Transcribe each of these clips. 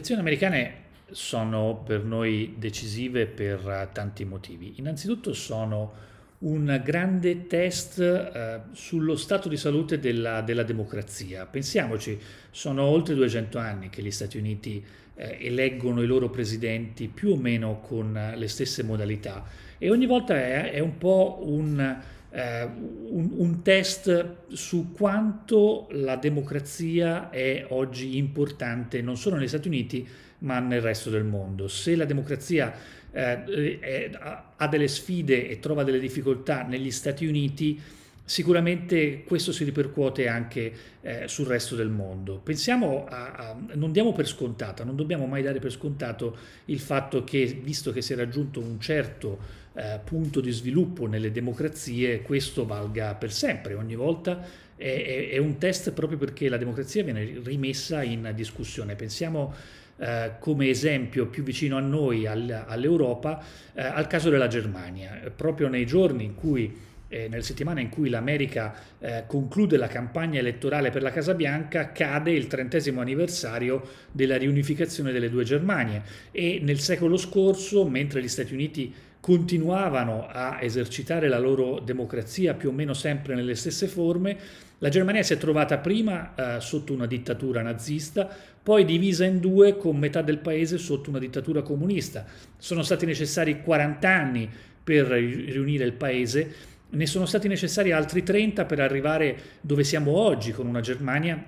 elezioni americane sono per noi decisive per eh, tanti motivi. Innanzitutto sono un grande test eh, sullo stato di salute della, della, democrazia. Pensiamoci, sono oltre 200 anni che gli Stati Uniti eh, eleggono i loro presidenti più o meno con eh, le stesse modalità e ogni volta è, è un po' un eh, un, un test su quanto la democrazia è oggi importante non solo negli Stati Uniti ma nel resto del mondo. Se la democrazia eh, è, ha delle sfide e trova delle difficoltà negli Stati Uniti, Sicuramente questo si ripercuote anche eh, sul resto del mondo. Pensiamo a, a, non diamo per scontata, non dobbiamo mai dare per scontato il fatto che, visto che si è raggiunto un certo eh, punto di sviluppo nelle democrazie, questo valga per sempre. Ogni volta è, è, è un test proprio perché la democrazia viene rimessa in discussione. Pensiamo Uh, come esempio più vicino a noi, al, all'Europa, uh, al caso della Germania. Proprio nei giorni in cui eh, nella settimana in cui l'America eh, conclude la campagna elettorale per la Casa Bianca, cade il trentesimo anniversario della riunificazione delle due Germanie e nel secolo scorso, mentre gli Stati Uniti continuavano a esercitare la loro democrazia più o meno sempre nelle stesse forme, la Germania si è trovata prima eh, sotto una dittatura nazista, poi divisa in due con metà del paese sotto una dittatura comunista. Sono stati necessari 40 anni per riunire il paese ne sono stati necessari altri 30 per arrivare dove siamo oggi con una Germania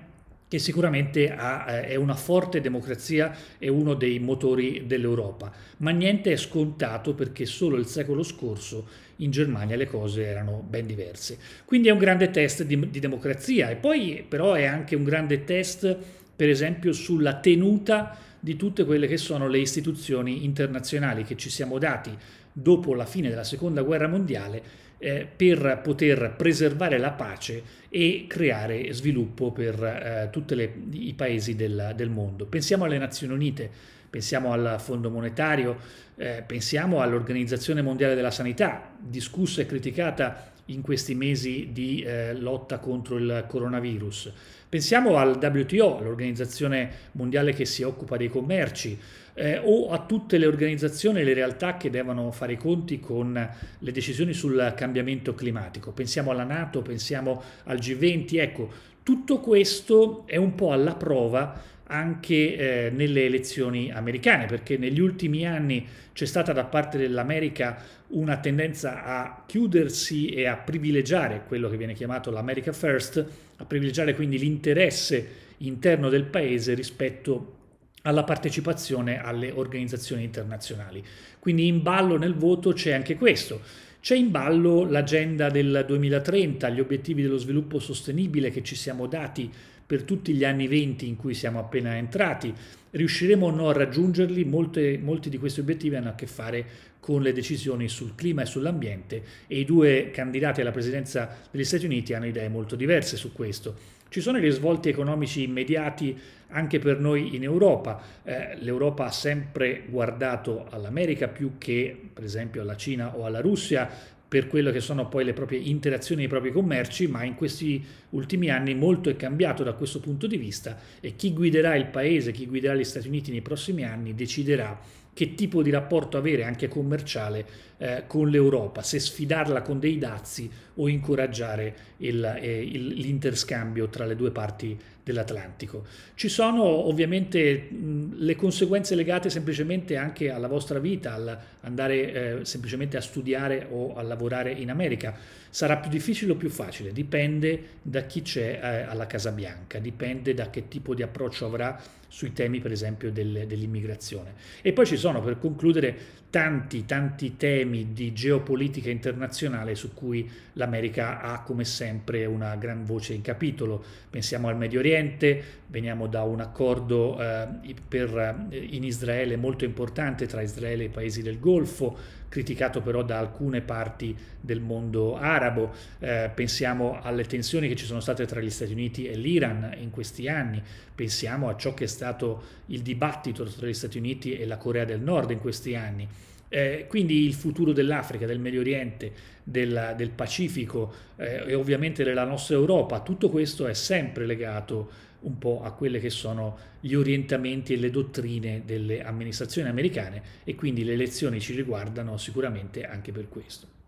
che sicuramente ha, eh, è una forte democrazia, e uno dei motori dell'Europa. Ma niente è scontato perché solo il secolo scorso in Germania le cose erano ben diverse. Quindi è un grande test di, di democrazia e poi però è anche un grande test per esempio sulla tenuta di tutte quelle che sono le istituzioni internazionali che ci siamo dati dopo la fine della seconda guerra mondiale eh, per poter preservare la pace e creare sviluppo per eh, tutti i paesi del, del, mondo. Pensiamo alle Nazioni Unite, pensiamo al Fondo Monetario, eh, pensiamo all'Organizzazione Mondiale della Sanità, discussa e criticata in questi mesi di eh, lotta contro il coronavirus. Pensiamo al WTO, l'organizzazione mondiale che si occupa dei commerci, eh, o a tutte le organizzazioni e le realtà che devono fare i conti con le decisioni sul cambiamento climatico. Pensiamo alla Nato, pensiamo al G20, ecco, tutto questo è un po' alla prova anche eh, nelle elezioni americane, perché negli ultimi anni c'è stata da parte dell'America una tendenza a chiudersi e a privilegiare quello che viene chiamato l'America First, a privilegiare quindi l'interesse interno del paese rispetto alla partecipazione alle organizzazioni internazionali. Quindi in ballo nel voto c'è anche questo. C'è in ballo l'agenda del 2030, gli obiettivi dello sviluppo sostenibile che ci siamo dati per tutti gli anni 20 in cui siamo appena entrati. Riusciremo o no a raggiungerli? Molte, molti di questi obiettivi hanno a che fare con le decisioni sul clima e sull'ambiente e i due candidati alla presidenza degli Stati Uniti hanno idee molto diverse su questo. Ci sono i risvolti economici immediati anche per noi in Europa. Eh, L'Europa ha sempre guardato all'America più che per esempio alla Cina o alla Russia per quello che sono poi le proprie interazioni e i propri commerci, ma in questi ultimi anni molto è cambiato da questo punto di vista e chi guiderà il paese, chi guiderà gli Stati Uniti nei prossimi anni deciderà che tipo di rapporto avere anche commerciale eh, con l'Europa, se sfidarla con dei dazi o incoraggiare il, eh, il, l'interscambio tra le due parti dell'Atlantico. Ci sono ovviamente mh, le conseguenze legate semplicemente anche alla vostra vita, all'andare eh, semplicemente a studiare o a lavorare in America. Sarà più difficile o più facile? Dipende da chi c'è eh, alla Casa Bianca, dipende da che tipo di approccio avrà sui temi per esempio del, dell'immigrazione. E poi ci sono, per concludere, tanti tanti temi di geopolitica internazionale su cui l'America ha come sempre una gran voce in capitolo. Pensiamo al Medio Oriente, veniamo da un accordo eh, per, eh, in Israele molto importante tra Israele e i paesi del Golfo, criticato però da alcune parti del mondo arabo. Eh, pensiamo alle tensioni che ci sono state tra gli Stati Uniti e l'Iran in questi anni, pensiamo a ciò che sta stato il dibattito tra gli Stati Uniti e la Corea del Nord in questi anni. Eh, quindi il futuro dell'Africa, del Medio Oriente, della, del Pacifico eh, e ovviamente della nostra Europa, tutto questo è sempre legato un po' a quelli che sono gli orientamenti e le dottrine delle amministrazioni americane e quindi le elezioni ci riguardano sicuramente anche per questo.